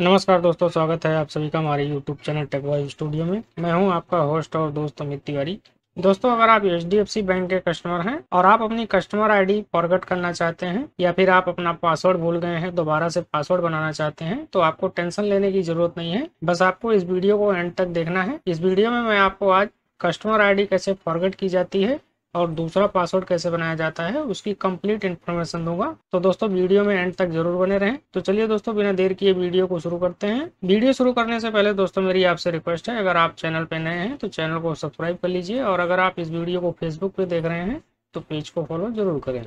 नमस्कार दोस्तों स्वागत है आप सभी का हमारे यूट्यूब चैनल टेकवाइज स्टूडियो में मैं हूं आपका होस्ट और दोस्त अमित तिवारी दोस्तों अगर आप एच बैंक के कस्टमर हैं और आप अपनी कस्टमर आईडी फॉरगेट करना चाहते हैं या फिर आप अपना पासवर्ड भूल गए हैं दोबारा से पासवर्ड बनाना चाहते हैं तो आपको टेंशन लेने की जरूरत नहीं है बस आपको इस वीडियो को एंड तक देखना है इस वीडियो में मैं आपको आज कस्टमर आई कैसे फॉरगेट की जाती है और दूसरा पासवर्ड कैसे बनाया जाता है उसकी कंप्लीट इन्फॉर्मेशन दूंगा तो दोस्तों वीडियो में एंड तक जरूर बने रहें तो चलिए दोस्तों बिना देर किए वीडियो को शुरू करते हैं वीडियो शुरू करने से पहले दोस्तों मेरी आपसे रिक्वेस्ट है अगर आप चैनल पर नए हैं तो चैनल को सब्सक्राइब कर लीजिए और अगर आप इस वीडियो को फेसबुक पर देख रहे हैं तो पेज को फॉलो जरूर करें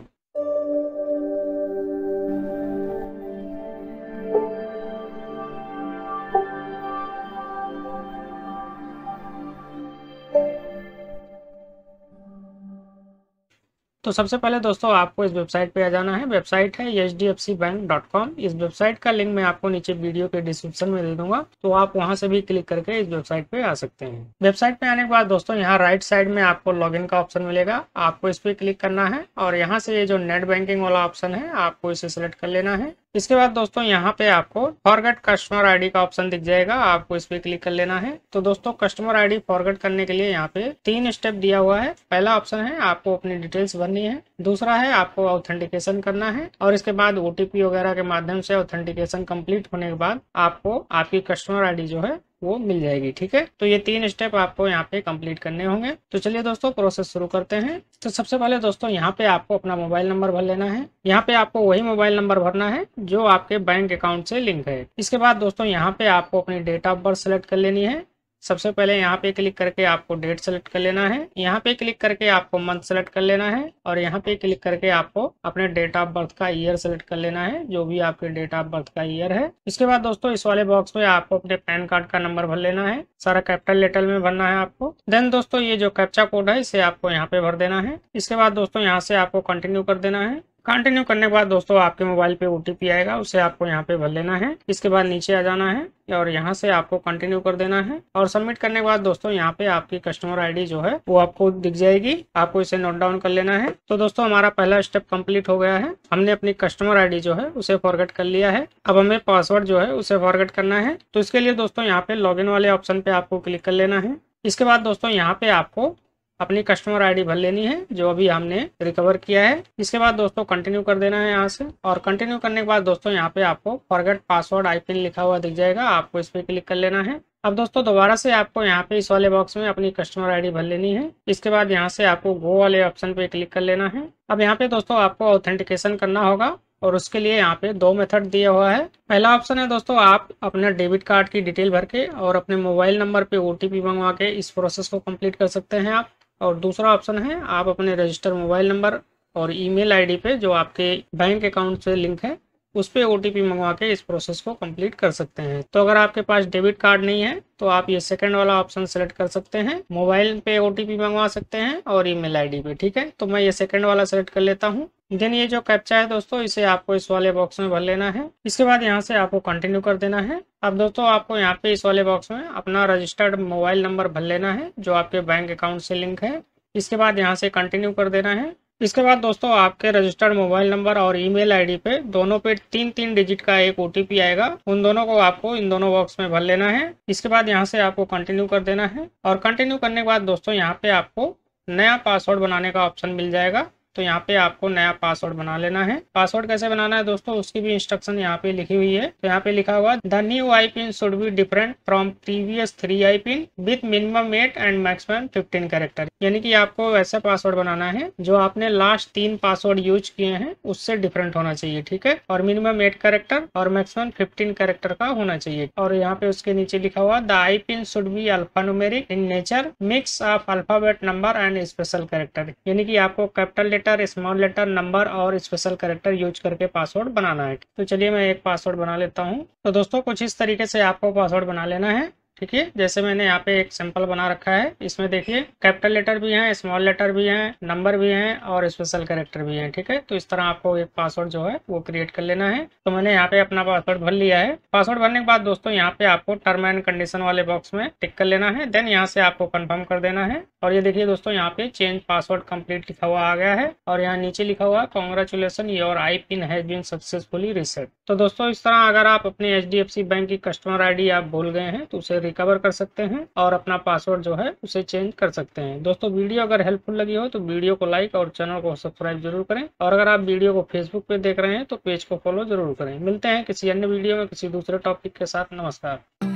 तो सबसे पहले दोस्तों आपको इस वेबसाइट पे आ जाना है वेबसाइट है एच इस वेबसाइट का लिंक मैं आपको नीचे वीडियो के डिस्क्रिप्शन में दे दूंगा तो आप वहां से भी क्लिक करके इस वेबसाइट पे आ सकते हैं वेबसाइट पे आने के बाद दोस्तों यहाँ राइट साइड में आपको लॉगिन का ऑप्शन मिलेगा आपको इस पे क्लिक करना है और यहाँ से ये जो नेट बैंकिंग वाला ऑप्शन है आपको इसे सिलेक्ट कर लेना है इसके बाद दोस्तों यहाँ पे आपको फॉरगेट कस्टमर आईडी का ऑप्शन दिख जाएगा आपको इस पे क्लिक कर लेना है तो दोस्तों कस्टमर आईडी फॉरगेट करने के लिए यहाँ पे तीन स्टेप दिया हुआ है पहला ऑप्शन है आपको अपनी डिटेल्स भरनी है दूसरा है आपको ऑथेंटिकेशन करना है और इसके बाद ओटीपी वगैरह के माध्यम से ऑथेंटिकेशन कम्प्लीट होने के बाद आपको आपकी कस्टमर आई जो है वो मिल जाएगी ठीक है तो ये तीन स्टेप आपको यहाँ पे कंप्लीट करने होंगे तो चलिए दोस्तों प्रोसेस शुरू करते हैं तो सबसे पहले दोस्तों यहाँ पे आपको अपना मोबाइल नंबर भर लेना है यहाँ पे आपको वही मोबाइल नंबर भरना है जो आपके बैंक अकाउंट से लिंक है इसके बाद दोस्तों यहाँ पे आपको अपनी डेट ऑफ बर्थ सेलेक्ट कर लेनी है सबसे पहले यहाँ पे क्लिक करके आपको डेट सेलेक्ट कर लेना है यहाँ पे क्लिक करके आपको मंथ सेलेक्ट कर लेना है और यहाँ पे क्लिक करके आपको अपने डेट ऑफ बर्थ का ईयर सेलेक्ट कर लेना है जो भी आपके डेट ऑफ बर्थ का ईयर है इसके बाद दोस्तों इस वाले बॉक्स में आपको अपने पैन कार्ड का नंबर भर लेना है सारा कैपिटल लेटर में भरना है आपको देन दोस्तों ये जो कैप्चा कोड है इसे आपको यहाँ पे भर देना है इसके बाद दोस्तों यहाँ से आपको कंटिन्यू कर देना है कंटिन्यू करने के बाद दोस्तों आपके मोबाइल पे ओटीपी आएगा उसे आपको यहाँ पे भर लेना है इसके बाद नीचे आ जाना है और यहाँ से आपको कंटिन्यू कर देना है और सबमिट करने के बाद दोस्तों यहाँ पे आपकी कस्टमर आईडी जो है वो आपको दिख जाएगी आपको इसे नोट डाउन कर लेना है तो दोस्तों हमारा पहला स्टेप कम्प्लीट हो गया है हमने अपनी कस्टमर आई जो है उसे फॉरगेट कर लिया है अब हमें पासवर्ड जो है उसे फॉरगेट करना है तो इसके लिए दोस्तों यहाँ पे लॉग वाले ऑप्शन पे आपको क्लिक कर लेना है इसके बाद दोस्तों यहाँ पे आपको अपनी कस्टमर आईडी भर लेनी है जो अभी हमने रिकवर किया है इसके बाद दोस्तों कंटिन्यू कर देना है यहाँ से और कंटिन्यू करने के बाद दोस्तों यहाँ पे आपको फॉरगेट पासवर्ड आईपिन लिखा हुआ दिख जाएगा आपको इस पर क्लिक कर लेना है अब दोस्तों दोबारा से आपको यहाँ पे इस वाले बॉक्स में अपनी कस्टमर आईडी भर लेनी है इसके बाद यहाँ से आपको गो वाले ऑप्शन पे क्लिक कर लेना है अब यहाँ पे दोस्तों आपको ऑथेंटिकेशन करना होगा और उसके लिए यहाँ पे दो मेथड दिया हुआ है पहला ऑप्शन है दोस्तों आप अपने डेबिट कार्ड की डिटेल भर के और अपने मोबाइल नंबर पे ओ मंगवा के इस प्रोसेस को कंप्लीट कर सकते हैं आप और दूसरा ऑप्शन है आप अपने रजिस्टर मोबाइल नंबर और ईमेल आईडी पे जो आपके बैंक अकाउंट से लिंक है उस पर ओ मंगवा के इस प्रोसेस को कंप्लीट कर सकते हैं तो अगर आपके पास डेबिट कार्ड नहीं है तो आप ये सेकंड वाला ऑप्शन सेलेक्ट कर सकते हैं मोबाइल पे ओ मंगवा सकते हैं और ईमेल आईडी पे ठीक है तो मैं ये सेकंड वाला सेलेक्ट कर लेता हूँ देन ये जो कैप्चा है दोस्तों इसे आपको इस वाले बॉक्स में भर लेना है इसके बाद यहाँ से आपको कंटिन्यू कर देना है अब दोस्तों आपको यहाँ पे इस वाले बॉक्स में अपना रजिस्टर्ड मोबाइल नंबर भर लेना है जो आपके बैंक अकाउंट से लिंक है इसके बाद यहाँ से कंटिन्यू कर देना है इसके बाद दोस्तों आपके रजिस्टर्ड मोबाइल नंबर और ईमेल आईडी पे दोनों पे तीन तीन डिजिट का एक ओटीपी आएगा उन दोनों को आपको इन दोनों बॉक्स में भर लेना है इसके बाद यहाँ से आपको कंटिन्यू कर देना है और कंटिन्यू करने के बाद दोस्तों यहाँ पे आपको नया पासवर्ड बनाने का ऑप्शन मिल जाएगा तो यहाँ पे आपको नया पासवर्ड बना लेना है पासवर्ड कैसे बनाना है दोस्तों उसकी भी इंस्ट्रक्शन यहाँ पे लिखी हुई है तो यहाँ पे लिखा हुआ the new I PIN should be different from previous three I PIN with minimum eight and maximum fifteen character यानी कि आपको ऐसा पासवर्ड बनाना है जो आपने लास्ट तीन पासवर्ड यूज किए हैं उससे डिफरेंट होना चाहिए ठीक है और मिनिमम एट कैरेक्टर और मैक्सिमम फिफ्टीन कैरेक्टर का होना चाहिए और यहाँ पे उसके नीचे लिखा हुआ the I PIN should be alphanumeric in nature mix of alphabet number and special character यानी कि आपको capital letter letter small letter number और स्पेशल करेक्टर यूज करके पासवर्ड बनाना है तो चलिए मैं एक पासवर्ड बना लेता हूँ तो दोस्तों कुछ इस तरीके से आपको पासवर्ड बना लेना है ठीक है जैसे मैंने यहाँ पे एक सैंपल बना रखा है इसमें देखिए कैपिटल लेटर भी हैं स्मॉल लेटर भी हैं नंबर भी हैं और स्पेशल कैरेक्टर भी हैं ठीक है तो इस तरह आपको एक पासवर्ड जो है वो क्रिएट कर लेना है तो मैंने यहाँ पे अपना पासवर्ड भर लिया है पासवर्ड भरने के बाद दोस्तों यहाँ पे आपको टर्म एंड कंडीशन वाले बॉक्स में टिक कर लेना है देन यहाँ से आपको कन्फर्म कर देना है और ये देखिए दोस्तों यहाँ पे चेंज पासवर्ड कम्प्लीट लिखा हुआ आ गया है और यहाँ नीचे लिखा हुआ congratulation your I PIN has been successfully reset तो दोस्तों इस तरह अगर आप अपने एच बैंक की कस्टमर आई आप भूल गए हैं तो उसे रिकवर कर सकते हैं और अपना पासवर्ड जो है उसे चेंज कर सकते हैं दोस्तों वीडियो अगर हेल्पफुल लगी हो तो वीडियो को लाइक और चैनल को सब्सक्राइब जरूर करें और अगर आप वीडियो को फेसबुक पे देख रहे हैं तो पेज को फॉलो जरूर करें मिलते हैं किसी अन्य वीडियो में किसी दूसरे टॉपिक के साथ नमस्कार